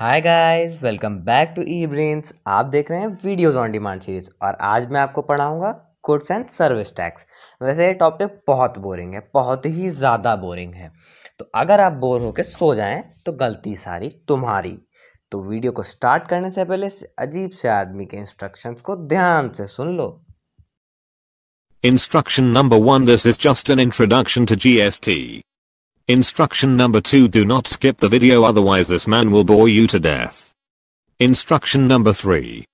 Hi guys welcome back to e brains आप देख रहे हैं वीडियोस ऑन डिमांड सीरीज और आज मैं आपको पढ़ाऊंगा गुड्स एंड सर्विस टैक्स वैसे ये टॉपिक बहुत बोरिंग है बहुत ही ज़्यादा बोरिंग है तो अगर आप बोर होके सो जाएं तो गलती सारी तुम्हारी तो वीडियो को स्टार्ट करने से पहले अजीब से आदमी के इंस्ट्रक्शन को ध्यान से सुन लो instruction number one this is just an introduction to GST Instruction number 2 Do not skip the video otherwise this man will bore you to death. Instruction number 3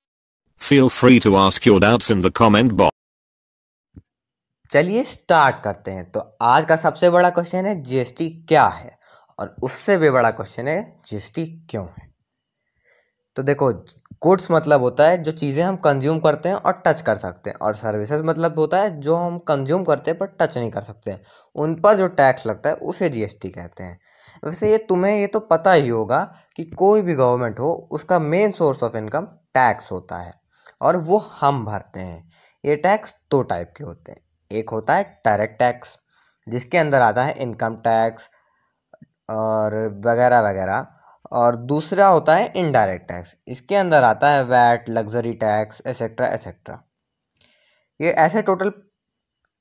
Feel free to ask your doubts in the comment box. चलिए start करते हैं तो आज का सबसे बड़ा question है GST क्या है और उससे भी बड़ा क्वेश्चन है जीएसटी क्यों है तो देखो गुड्स मतलब होता है जो चीज़ें हम कंज्यूम करते हैं और टच कर सकते हैं और सर्विसेज मतलब होता है जो हम कंज्यूम करते हैं पर टच नहीं कर सकते हैं उन पर जो टैक्स लगता है उसे जीएसटी कहते हैं वैसे ये तुम्हें ये तो पता ही होगा कि कोई भी गवर्नमेंट हो उसका main source of income tax होता है और वो हम भरते हैं ये टैक्स दो टाइप के होते हैं एक होता है डायरेक्ट टैक्स जिसके अंदर आता है इनकम टैक्स और वगैरह वगैरह और दूसरा होता है इनडायरेक्ट टैक्स इसके अंदर आता है VAT luxury tax etcetera etcetera ये ऐसे टोटल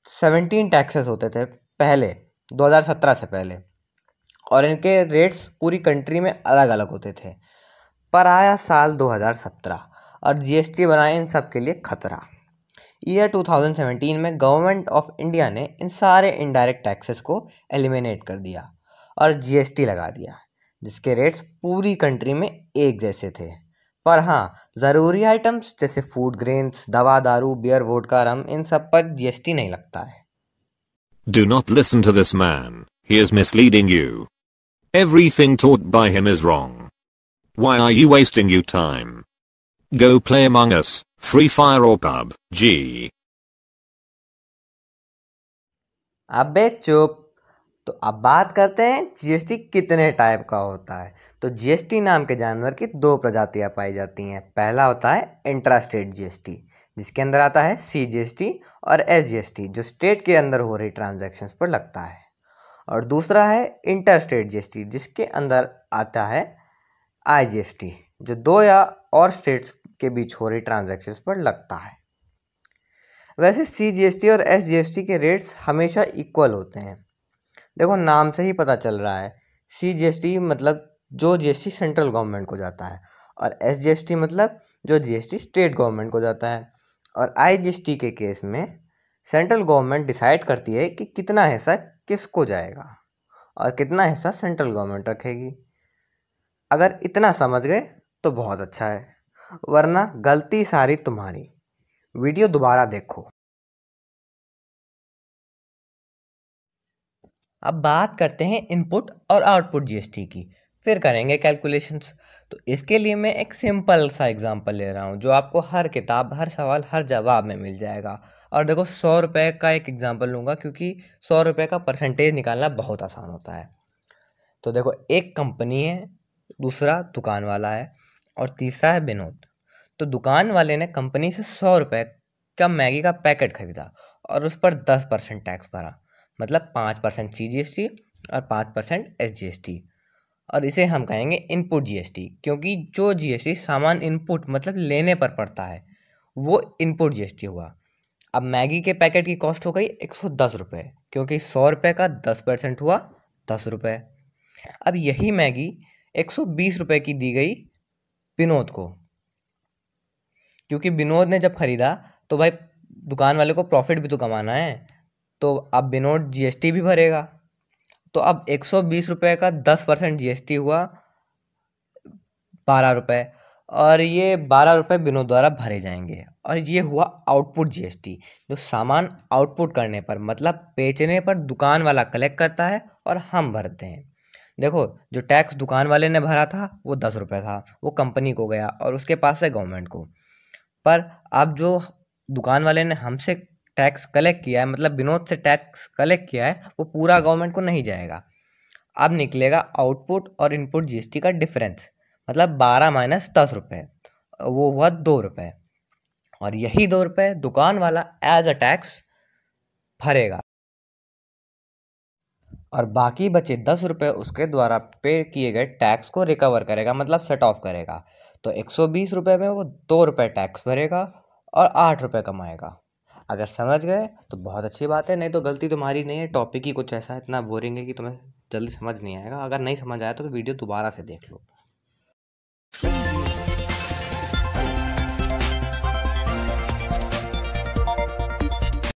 सेवनटीन टैक्सेस होते थे पहले 2017 से पहले और इनके रेट्स पूरी कंट्री में अलग अलग होते थे पर आया साल 2017 और जीएसटी बनाए इन सब के लिए खतरा ईयर 2017 में गवर्नमेंट ऑफ इंडिया ने इन सारे इनडायरेक्ट टैक्सेस को एलिमिनेट कर दिया और जीएसटी लगा दिया जिसके रेट्स पूरी कंट्री में एक जैसे थे पर हाँ ज़रूरी आइटम्स जैसे फूड ग्रेन्स दवा दारू बियर वोट का रम इन सब पर जीएसटी नहीं लगता है Do not listen to this man. He is misleading you. Everything taught by him is wrong. Why are you wasting your time? Go play Among Us, Free Fire or PUBG. अबे चुप तो अब बात करते हैं जीएसटी कितने type का होता है तो जीएसटी नाम के जानवर की दो प्रजातियां पाई जाती हैं पहला होता है इंट्रा स्टेट जीएसटी जिसके अंदर आता है सी जी और एस जो स्टेट के अंदर हो रही ट्रांजैक्शंस पर लगता है और दूसरा है इंटर स्टेट जी जिसके अंदर आता है आई जो दो या और स्टेट्स के बीच हो रही ट्रांजैक्शंस पर लगता है वैसे सी और एस के रेट्स हमेशा इक्वल होते हैं देखो नाम से ही पता चल रहा है सी जी एस टी मतलब जो G S T central government को जाता है और एस जी एस टी मतलब जो G S T state government को जाता है और आई जी एस टी के केस में सेंट्रल गवर्नमेंट डिसाइड करती है कि कितना हिस्सा किसको जाएगा और कितना हिस्सा सेंट्रल गवर्नमेंट रखेगी अगर इतना समझ गए तो बहुत अच्छा है वरना गलती सारी तुम्हारी वीडियो दोबारा देखो अब बात करते हैं इनपुट और आउटपुट जीएसटी की फिर करेंगे कैलकुलेशंस तो इसके लिए मैं एक सिंपल सा एग्जांपल ले रहा हूँ जो आपको हर किताब हर सवाल हर जवाब में मिल जाएगा और देखो सौ रुपये का एक एग्जांपल लूँगा क्योंकि सौ रुपये का परसेंटेज निकालना बहुत आसान होता है तो देखो एक कंपनी है दूसरा दुकान वाला है और तीसरा है विनोद तो दुकान वाले ने कंपनी से सौ रुपये का मैगी का पैकेट खरीदा और उस पर दस परसेंट टैक्स भरा मतलब पाँच percent C G S T और पाँच percent S G S T और इसे हम कहेंगे इनपुट जीएसटी क्योंकि जो जीएसटी सामान इनपुट मतलब लेने पर पड़ता है वो इनपुट जीएसटी हुआ अब मैगी के पैकेट की कॉस्ट हो गई एक सौ दस रुपये क्योंकि सौ रुपये का दस परसेंट हुआ दस रुपये अब यही मैगी एक सौ बीस रुपये की दी गई विनोद को क्योंकि विनोद ने जब ख़रीदा तो भाई दुकान वाले को प्रॉफिट भी तो कमाना है तो अब बिनोट जी एस टी भी भरेगा तो अब एक सौ बीस रुपये का दस परसेंट जी एस टी हुआ बारह रुपये और ये बारह रुपये बिनोद द्वारा भरे जाएंगे और ये हुआ आउटपुट जीएसटी जो सामान आउटपुट करने पर मतलब बेचने पर दुकान वाला कलेक्ट करता है और हम भरते हैं देखो जो टैक्स दुकान वाले ने भरा था वो दस रुपये था वो कंपनी को गया और उसके पास है गवर्नमेंट को पर अब जो दुकान वाले ने हमसे टैक्स कलेक्ट किया है मतलब विनोद से टैक्स कलेक्ट किया है वो पूरा गवर्नमेंट को नहीं जाएगा अब निकलेगा आउटपुट और इनपुट जीएसटी का डिफरेंस मतलब बारह माइनस दस रुपये वो हुआ दो रुपये और यही दो रुपये दुकान वाला एज अ टैक्स भरेगा और बाकी बचे दस रुपये उसके द्वारा पे किए गए टैक्स को रिकवर करेगा मतलब सेट ऑफ करेगा तो एक सौ बीस रुपये में वो दो रुपये टैक्स भरेगा और आठ रुपये कमाएगा अगर समझ गए तो बहुत अच्छी बात है नहीं तो गलती तुम्हारी नहीं है टॉपिक ही कुछ ऐसा इतना बोरिंग है कि तुम्हें जल्दी समझ नहीं आएगा अगर नहीं समझ आया तो वीडियो दोबारा से देख लो